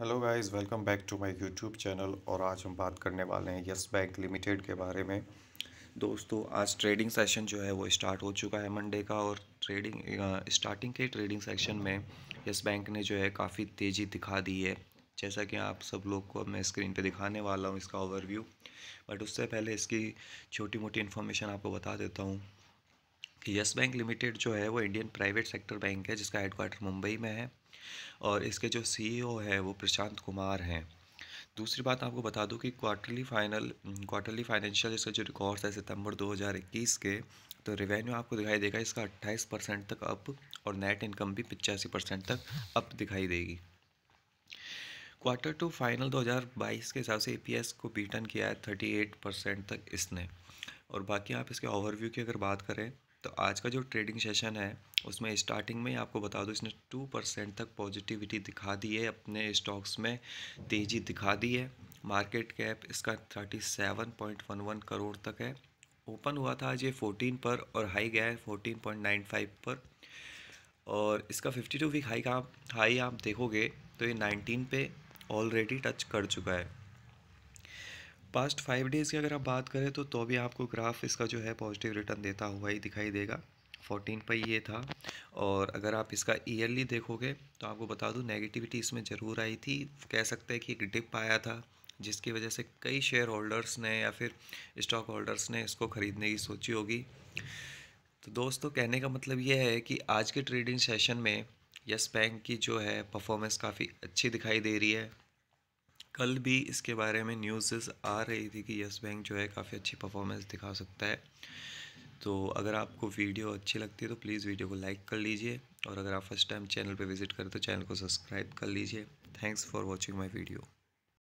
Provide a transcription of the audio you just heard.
hello guys welcome back to my YouTube channel और आज हम बात करने वाले हैं यस बैंक लिमिटेड के बारे में दोस्तों आज ट्रेडिंग सेशन जो है वो स्टार्ट हो चुका है मंडे का और ट्रेडिंग स्टार्टिंग के ट्रेडिंग सेशन में यस बैंक ने जो है काफ़ी तेज़ी दिखा दी है जैसा कि आप सब लोग को मैं स्क्रीन पे दिखाने वाला हूँ इसका ओवरव्यू बट उससे पहले इसकी छोटी मोटी इन्फॉर्मेशन आपको बता देता हूँ यस बैंक लिमिटेड जो है वो इंडियन प्राइवेट सेक्टर बैंक है जिसका हेडक्वार्टर मुंबई में है और इसके जो सीईओ e है वो प्रशांत कुमार हैं दूसरी बात आपको बता दूं कि क्वार्टरली फाइनल क्वार्टरली फाइनेंशियल इसका जो रिकॉर्ड्स है सितंबर 2021 के तो रेवेन्यू आपको दिखाई देगा इसका 28 परसेंट तक अप और नेट इनकम भी पिचासी परसेंट तक अप दिखाई देगी क्वार्टर टू फाइनल 2022 के हिसाब से ईपीएस को बीटन किया है 38 परसेंट तक इसने और बाकी आप इसके ओवरव्यू की अगर बात करें तो आज का जो ट्रेडिंग सेशन है उसमें स्टार्टिंग में ही आपको बता दूँ इसने टू परसेंट तक पॉजिटिविटी दिखा दी है अपने स्टॉक्स में तेज़ी दिखा दी है मार्केट कैप इसका thirty seven point one one crore तक है ओपन हुआ था आज ये फोर्टीन पर और हाई गया है फोर्टीन पॉइंट नाइन फाइव पर और इसका फिफ्टी टू वीक हाई का हाई आप देखोगे तो ये नाइनटीन पे ऑलरेडी टच कर चुका है पास्ट फाइव डेज़ की अगर आप बात करें तो तो भी आपको ग्राफ इसका जो है पॉजिटिव रिटर्न देता हुआ ही दिखाई देगा फोर्टीन पर ये था और अगर आप इसका ईयरली देखोगे तो आपको बता दूँ नेगेटिविटी इसमें ज़रूर आई थी कह सकते हैं कि एक डिप आया था जिसकी वजह से कई शेयर होल्डर्स ने या फिर स्टॉक होल्डर्स ने इसको ख़रीदने की सोची होगी तो दोस्तों कहने का मतलब ये है कि आज के ट्रेडिंग सेशन में यस बैंक की जो है परफॉर्मेंस काफ़ी अच्छी दिखाई दे रही है कल भी इसके बारे में न्यूज़ आ रही थी कि यस बैंक जो है काफ़ी अच्छी परफॉर्मेंस दिखा सकता है तो अगर आपको वीडियो अच्छी लगती है तो प्लीज़ वीडियो को लाइक कर लीजिए और अगर आप फर्स्ट टाइम चैनल पर विजिट करें तो चैनल को सब्सक्राइब कर लीजिए thanks for watching my video